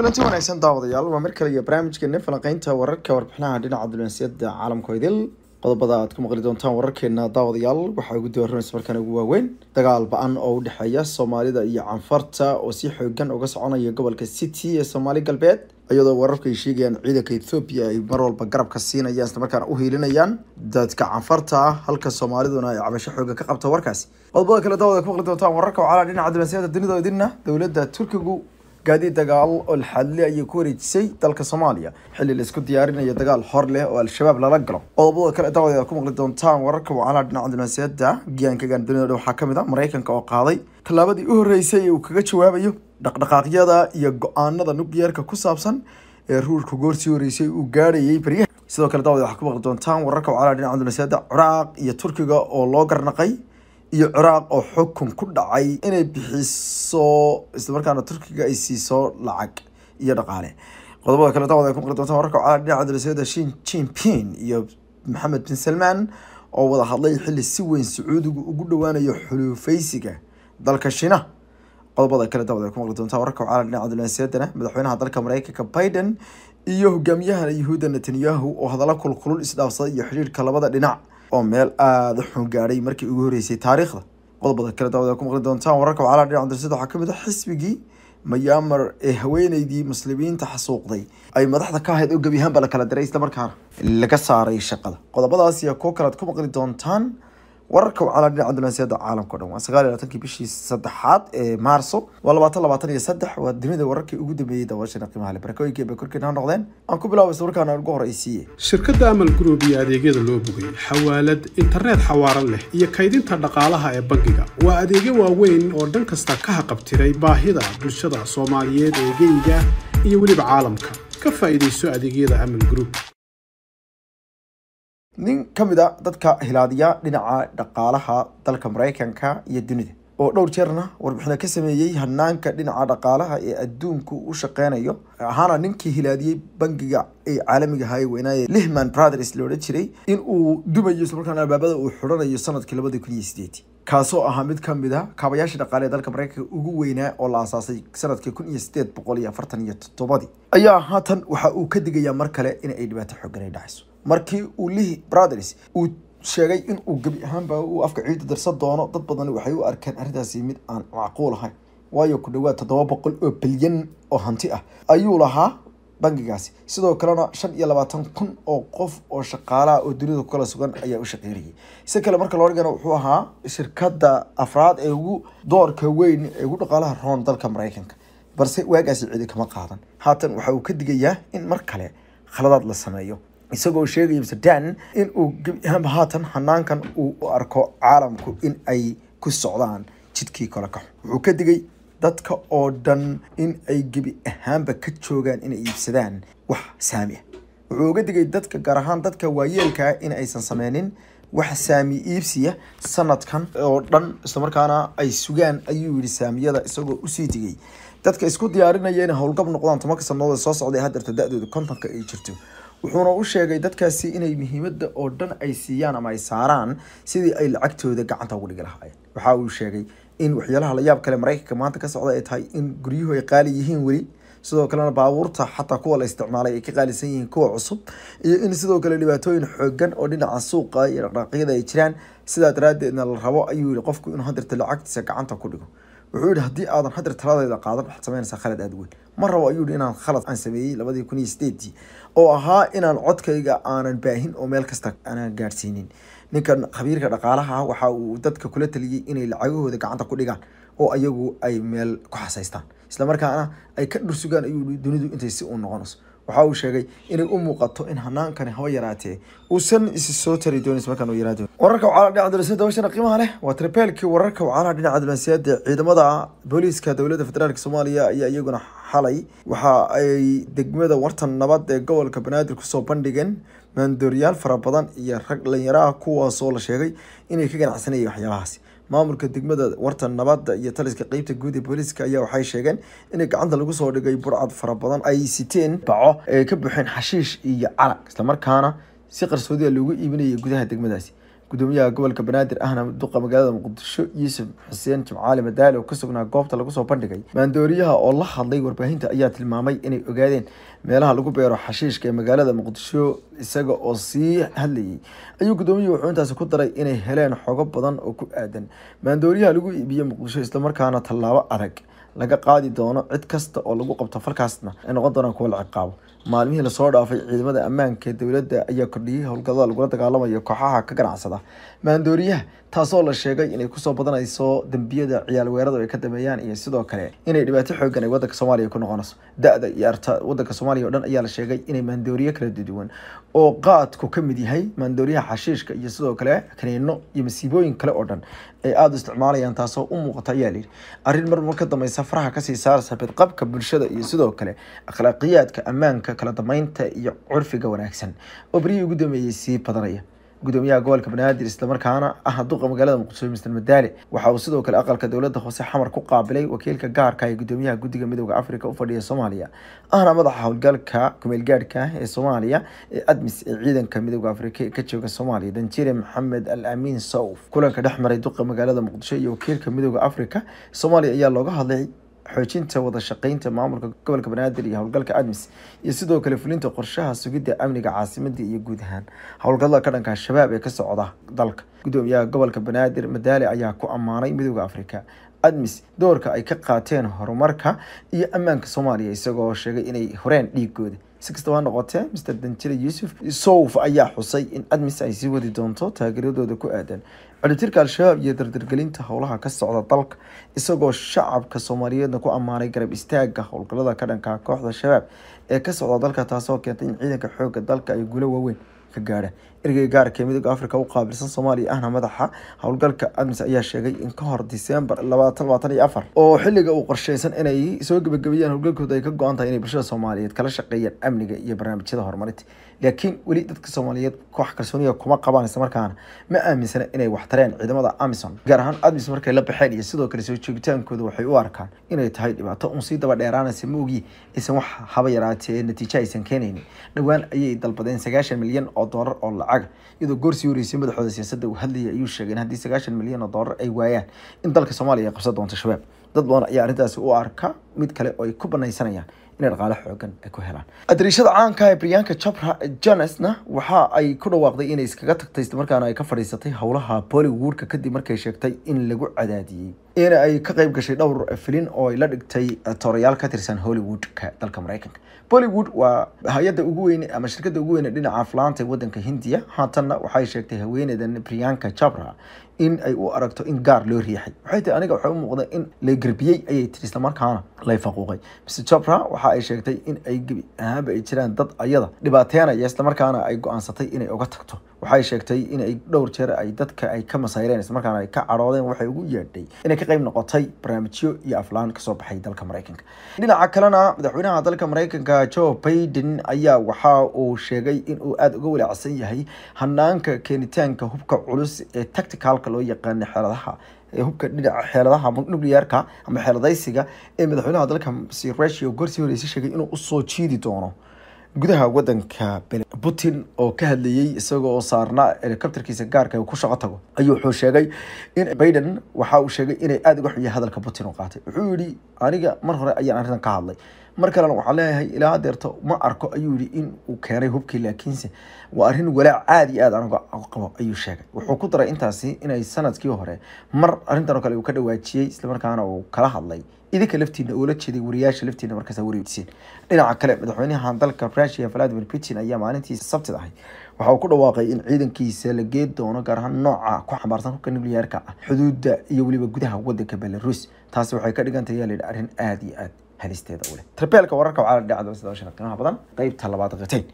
kulanti wanaagsan daawadayaal waa mar kale iyo barnaamijkeena falanqeynta wararka warbixinaha dhinaca diblomaasiyadda caalamka idil qodobada aad ku maqli doontaan wararkeena daawadayaal waxaa ugu dooranaysa markaan ugu waaweyn dagaal ba-an oo u dhexeeya soomaalida iyo canfarta oo si xoogan uga soconaya gobolka city ee soomaali galbeed iyadoo wararku ay sheegayaan ciidanka ethoobiya ay mar walba garabka siinayaan isla u hiilinayaan dadka canfarta halka soomaaliduna ay cabasho xooga ka qabto warkaasi qodobada kale daawada ku maqli doontaan wararka wacaalaa dhinaca diblomaasiyadda dunida idinna dowladda turkigu gaadiid dagaal oo lxadle ayay ku wareejisay dalka soomaaliya xilli la isku diyaarinayo dagaal hor leh oo al-shabaab lala galo qodobada kale daawadeeda ku maqli doontaan wararka wacaalaa dhinaca dibnaseeda giyaankagan duniyada waxaa ka mid a ah maraykanka oo qaaday tallaabadii u horreysay ee uu kaga jawaabayo dhaqdhaqaaqyada iyo go-aanada nukliyeerka ku saabsan ee ruurka goorsii horeysay uu gaadhayay baryaha sidoo kale daawade waxaa ku maqli doontaan wararka wacaalaa dhinaca dibnaseeda curaaq iyo turkiga oo loo garnaqay iyo ciraaq oo xukun ku dhacay inay bixiso islamarkaana turkiga ay siiso lacag iyo dhaqaale qodobada kale daawad ku maqli doontaan wararka caalamka dhinaca daraasiyada shin jinpin iyo maxamed bin salmaan oo wada hadlay xilli si weyn sacuudigu ugu dhowaanayo xuluufaysiga dalka shiina qodobada kale daawad ku maqli doontaan wararka caalamka dhinaca daraasiyadana madaxweynaha dalka mareykanka biden iyo hogaamiyaha yuhuudda netanyahu oo hadallo kulkulul isdhaafsaday iyo xiriirka labada dhinac oo meel aada xun gaadhay markii ugu horreysay taariikhda qodobada kale daawada ku maqli doontaan wararka waxaa dhinac dhinaca waxaa ka mid a xisbigii mayaamar ee haweeneydii muslimiinta xasuuqday ay madaxda ka ahayd oo gebi ahaanba la kala diray isla markaana laga saaray shaqada qodobadaas iyo kuwo kalead ku maqli doontaan wararka wacala dhinaca dulanseeda caalamka o dhan waa sagaal iyo labaatankii bishii saddexaad ee maarso waa labaatan labaatan iyo saddex waa dunida wararkii ugu dambeeyey daawashana qiimaha leh barakooyinkii bay korkeena ha noqdeen aan ku bilaabay sawirkaana ugu horeysiiye shirkadda amal group iyo adeegyada loo bogay xawaalad internet xawaaran leh iyo kaydinta dhaqaalaha ee bangiga waa adeegyo waaweyn oo dhan kasta ka haqabtiray baahida bulshada soomaaliyeed ee geyga iyo weliba caalamka ka faa'iidayso adeegyada amal group nin ka mid a dadka hilaadiya dhinaca dhaqaalaha dalka maraykanka iyo dunida oo dhowr jeerna warbixino ka sameeyey hanaanka dhinaca dhaqaalaha ee adduunku u shaqeynayo ahaana ninkii hilaadiyey bangiga ee caalamiga ahaa ee weynaaye lihman brothers loodhan jiray inuu dumayo isla albaabada uu xidhanayo sanadkii labada kun iyo sideetii kaasoo ahaa mid ka mid a kaabayaasha dhaqaale ee dalka maraykanka ugu weynaa oo la asaasay sanadkii kun iyo sideed boqol iyo afartan iyo toddobadii ayaa haatan waxa uu ka digayaa mar kale inay dhibaato xooganay dhacayso markii uu lihi brothers uu sheegay inuu gebi ahaanba uu afka ciidda darsan doono dad badan waxay u arkeen arrintaasi mid aan macquul ahayn waayo ku dhawaad toddoba boqol oo bilyan oo hanti ah ayuu lahaa bangigaasi sidoo kalena shan iyo labaatan kun oo qof oo shaqaalaha oo dunida ku kala sugan ayaa u shaqeynayay si kale marka loo dhigana wuxuu ahaa shirkada afraad ee ugu doorka weyn ee ugu dhaqaalaha roon dalka maraykanka balse waagaasi cidi kama qaadan haatan waxa uu ka digayaa in mar kale khaladaad la sameeyo isagoo sheegaya mr dan in uu gebi ahaanba haatan hanaankan uu u arko caalamku in ay ku socdaan jidkii kole kolakax wuxuu ka digay dadka oo dhan in ay gebi ahaanba ka joogaan inay iibsadaan wax saami ah. wuxuu uga digay dadka gaar ahaan dadka waayeelkaa ah, in aysan sameynin wax saami iibsiya sanadkan oo dhan islamarkaana ay sugaan ayuu yidhi saamiyada isagoo usii digay dadka isku diyaarinaya inay howlgab noqdaan tobanka sannadood soo socday hadeerta da-dooda kontonka ay jirto wuxuuna u sheegay dadkaasi inay muhiimadda oo dhan ay siiyaan ama ay saaraan sidii ay lacagtooda gacanta ugu dhigi lahaayeen waxa uu sheegay in waxyaalaha layaab kale maraykanka maanta ka socda ay tahay in guryuhu ay qaali yihiin weli sidoo kalena baabuurta xataa kuwa la isticmaalay ay ka qaalisan yihiin kuwa cusub iyo in sidoo kale dhibaatooyin xoogan oo dhinaca suuqa iyo dhaqdhaqaaqyada ay jiraan sidaa daraaddeedna la rabo ayuu yihi qofku inuu hadeerta lacagtiisa gacanta ku dhigo wuxuu yihi haddii aadan hadeer taladeeda qaadan waxaad samaynaysaa khalad aada weyn ma rabo ayuu yihi inaan khalad aan sameeyey labadii kun iyo sideedii oo ahaa inaan codkayga aanan baahin oo meel kasta aanan gaadhsiinin ninkan khabiirka dhaqaalaha ah waxa uu dadka kula taliyey inay lacagahooda gacanta ku dhigaan oo ayagu ay meel ku xasaystaan isla markaana ay ka dhursugaan ayuu dunidu intay si u noqonayso waxa uu sheegay inay u muuqato in hanaankani haba yaraatee uusan isi soo tari doonis markaan yaraado wararka wacala dhinaca dowladsiyadda hawshana qiimaha leh waa tribeelkii wararka wacalaha dhinaca dowladsiyadda ciidamada booliiska dowladda federaalk soomaaliya ayaa iyaguna xalay waxa ay degmada wartan nabad ee gobolka banaadir kusoo bandhigeen maandooriyaal fara badan iyo rag dhallinyaraha kuwaasoo la sheegay inay ka ganacsanayay waxyaabahaasi maamulka degmada warta nabadda iyo taliska qeybta guud ee booliiska ayaa waxay sheegeen in gacanta lagu soo dhigay burcad fara badan ay siteen baco ay ka buuxeen xashiish iyo carag islamarkaana si qarsoodia ah loogu iibinaya gudaha degmadaasi gudoomiyaha gobolka banaadir ahna duqa magaalada muqdisho yuusuf xuseen jimcaali madaali oo ka sugnaa goobta lagu soo bandhigay maandooriyaha oo la hadlay warbaahinta ayaa tilmaamay inay ogaadeen meelaha lagu beero xashiishka ee magaalada muqdisho isaga oo sii hadlayay ayuu gudoomiyuhu wuxuu ku daray inay heleen xogo badan oo ku aadan maandooriyaha lagu iibiyey muqdisho islamarkaana tallaabo adag laga qaadi doono cid kasta oo lagu qabto falkaasna ay noqon doonaan kuwa la ciqaabo maalmihii lasoo dhaafay ciidamada ammaanka dowladda ayaa kordhiyey howlgallada lagula dagaalamayo kooxaha ka ganacsada maandooriyaha taasoo la sheegay inay kusoo badanayso dembiyada ciyaal weeradu ay ka dameeyaan iyo sidoo kale inay dhibaato xoogan ay wadanka soomaaliya ku noqonayso da-da iyo arta wadanka soomaaliya o dhan ayaa la sheegay inay maandooriyo kala duwan oo qaadku ka mid yahay maandooriyaha xashiishka iyo sidoo kale kaniino iyo masiibooyin kale oo dhan ay aada u isticmaalayaan taasoo u muuqata ayaa layidhi arrin marmar ka dambeysa faraha kasii saarsa bidqabka bulshada iyo sidoo kale akhlaaqiyaadka ammaanka kala damaynta iyo curfiga wanaagsan oo beryihii ugu dambeeyey sii badanaya gudoomiyaha gobolka banaadir islamarkaana ah duqa magaalada muqdisho mister madaale waxa uu sidoo kale aqalka dowladda hoose xamar ku qaabilay wakiilka gaarka ah ee gudoomiyaha guddiga midooda africa u fadhiya soomaaliya ahna madaxa howlgalka kumeelgaadhka ah ee soomaaliya ee admis ee ciidanka midooda africa ee ka jooga soomaaliya danjire maxamed al amiin sawf kulanka dhex maray duqa magaalada muqdisho iyo wakiilka midooda africa soomaaliya ayaa looga hadlay xoojinta wada shaqeynta maamulka gobolka banaadir iyo howlgalka admis iyo sidoo kale fulinta qorshaha sugidda amniga caasimadda iyo guud ahaan howlgallada ka dhanka shabaab ee ka socda dalka gudoomiyaha gobolka banaadir madaale ayaa ku ammaanay midooda afrika admis doorka ay ka qaateen horumarka iyo ammaanka soomaaliya isagoo sheegay inay horeen dhiiggooda si kastaba ha noqotee master danjire yuusuf souf ayaa xusay in admis ay sii wadi doonto taageeradooda ku aadan cudubtirka al-shabaab iyo dardargelinta howlaha ka socda dalka isagoo shacabka soomaaliyeedna ku ammaanay garab istaaga howlgallada ka dhanka kooxda shabaab ee ka socda dalka taasoo keentay in ciidanka xoogga dalka ay guulo waaweyn ka gaadha ergey gaarka midooda ah africa u qaabilsan soomaaliya ahna madaxa howlgalka admis ayaa sheegay in ka hor disembar oo xilliga uu qorsheysan inay soo gebagabeyaan howlgalkooda ay ka go-an tahay inay bulshada soomaaliyeed kala shaqeeyaan amniga iyo barnaamijyada horumarinta laakiin weli dadka soomaaliyeed wax kalsooniga kuma qabaan isla markaana ma aaminsana inay wax tareen ciidamada amison gaar ahaan admis markay la baxeen iyo sidoo kale soo joogitaankooda waxay u arkaan inay tahay dhibaato uun sii daba dheeraanaysa maogii aysan wax haba yaraatee natiijo aysan keenaynin dhowaan ayay dalbadeen sagaashan milyan oo doolar oo lacag lacag iyadoo goorsi horeysay madaxooda siyaasadda uu hadlayay ayuu sheegay in haddii sagaashan milyan oo dollar ay waayaan in dalka soomaaliya ay qabsan doonto shabaab dad badan ayaa arrintaasi u arka mid kale oo ay ku banaysanayaan inay dhaqaale xoogan ay ku helaan adariishada caanka ee briyanka jabra janesna waxa ay ku dhawaaqday inay iskaga tagtay islamarkaana ay ka fadhiisatay howlaha bollywoodka kadib markay sheegtay in lagu cadaadiyey iyana ay ka qayb gashay dhowr filin oo ay la dhigtay uh, toorayaal ka tirsan hollywoodka dalka maraykanka bollywood waa hay-adda ugu weyne ama shirkadda ugu weyne dhinaca flaanta ee wadanka hindiya haatanna waxay sheegtay haweeneydan briyanka jabra in ay u aragto in gaar loo riixay waxay tahi aniga waxay u muuqda in la gerbiyey ayay tiri islamarkaana lay faquuqay ms jabra waxa ay sheegtay in ay gebi ahaanba ay jiraan dad ayada dhibaateenaya islamarkaana ay go-aansatay inay oga tagto waxay sheegtay inay dhowr jeer ay dadka ay ka masayreen islamarkaana ay ka cadhoodeen waxay ugu yeedhay inay ka qayb noqotay barnaamijyo iyo aflaan kasoo baxay dalka maraykanka dhinaca kalena madaxweynaha dalka maraykanka joe baiden ayaa waxa uu sheegay inuu aada uga walaacsan yahay hanaanka keenitaanka hubka culus ee tacticalka loo yaqaana xeeladaha hubka dhinaca xeeladaha nuclearka ama xeeladaysiga ee madaxweynaha dalka si russia gorsii horeysa sheegay inuu usoo jiidi doono gudaha wadanka putin oo ka hadlayey isagoo saarnaa helikobterkiisa gaarka ku shaqo tago ayuu wuxuu sheegay in biden waxa uu sheegay inay aada uga xuya hadalka putin u qaatay wuxuu yidhi aniga mar hore ayaan arrintan ka hadlay mar kalena waxaan leeyahay ilaa hadeerto ma arko ayuu yidhi in keenay hubkii laakiinse waa arrin walaac aada iyo aad aniga qabo ayuu sheegay wuxuu ku daray intaasi inay sanadkii hore mar arrintan oo kale uu ka dhawaajiyey islamarkaana uu kala hadlay idinka laftiina oo jeeday wariyaasha laftiina markaasa wariiiseen dhinaca kale madaxweynaha dalka rusia valadimir putin ayaa maalintii sabtid ahay waxa uu ku dhawaaqay in ciidankiisa la geed doono gaar ahaan nooca ku xambaarsan hubka nuclearka ah xuduudda iyo weliba gudaha wadanka belarus taasi waxay ka dhigan tahay yaalidhi arrin aada iyo aada halisteeda uleh leh wararka waxaa la dhacdo sidoo qiimaha badan qeybta labaad qitayn